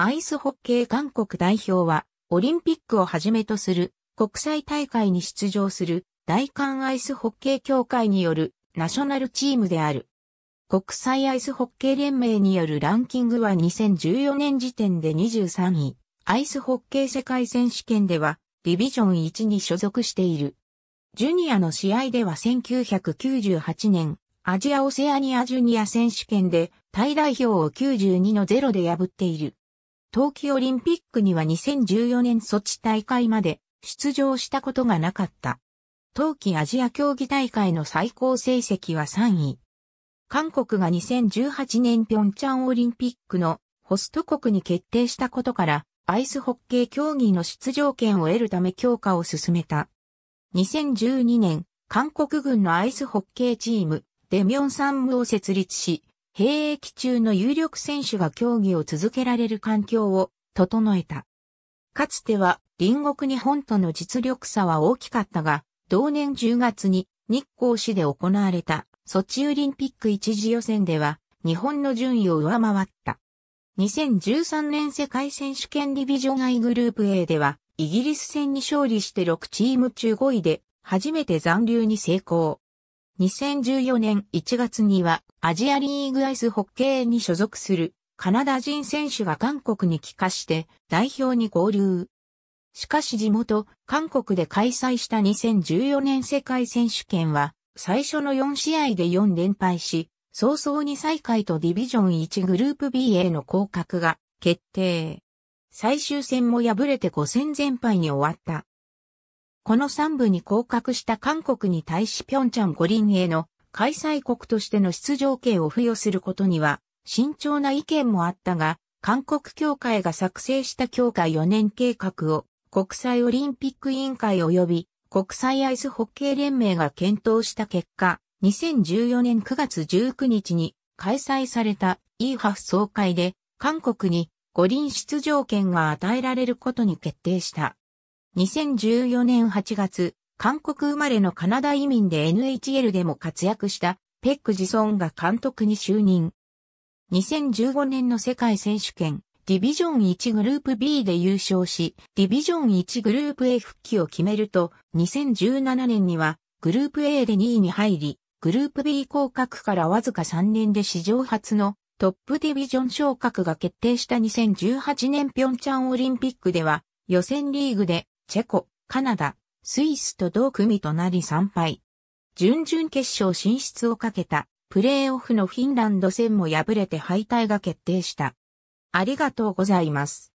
アイスホッケー韓国代表は、オリンピックをはじめとする国際大会に出場する大韓アイスホッケー協会によるナショナルチームである。国際アイスホッケー連盟によるランキングは2014年時点で23位。アイスホッケー世界選手権ではディビジョン1に所属している。ジュニアの試合では1998年アジアオセアニアジュニア選手権でタイ代表を92の0で破っている。冬季オリンピックには2014年措置大会まで出場したことがなかった。冬季アジア競技大会の最高成績は3位。韓国が2018年平昌オリンピックのホスト国に決定したことから、アイスホッケー競技の出場権を得るため強化を進めた。2012年、韓国軍のアイスホッケーチーム、デミョンサンムを設立し、兵役中の有力選手が競技を続けられる環境を整えた。かつては隣国日本との実力差は大きかったが、同年10月に日光市で行われたソチオリンピック一次予選では日本の順位を上回った。2013年世界選手権ディビジョン I グループ A ではイギリス戦に勝利して6チーム中5位で初めて残留に成功。2014年1月にはアジアリーグアイスホッケーに所属するカナダ人選手が韓国に帰化して代表に合流。しかし地元、韓国で開催した2014年世界選手権は最初の4試合で4連敗し、早々に最下位とディビジョン1グループ B への降格が決定。最終戦も敗れて5戦全敗に終わった。この3部に降格した韓国に対し平昌五輪への開催国としての出場権を付与することには慎重な意見もあったが、韓国協会が作成した協会4年計画を国際オリンピック委員会及び国際アイスホッケー連盟が検討した結果、2014年9月19日に開催された e ー a f 総会で韓国に五輪出場権が与えられることに決定した。2014年8月、韓国生まれのカナダ移民で NHL でも活躍したペック・ジソンが監督に就任。2015年の世界選手権、ディビジョン1グループ B で優勝し、ディビジョン1グループ A 復帰を決めると、2017年にはグループ A で2位に入り、グループ B 降格からわずか3年で史上初のトップディビジョン昇格が決定した2018年平昌オリンピックでは、予選リーグでチェコ、カナダ、スイスと同組となり3敗。準々決勝進出をかけたプレーオフのフィンランド戦も敗れて敗退が決定した。ありがとうございます。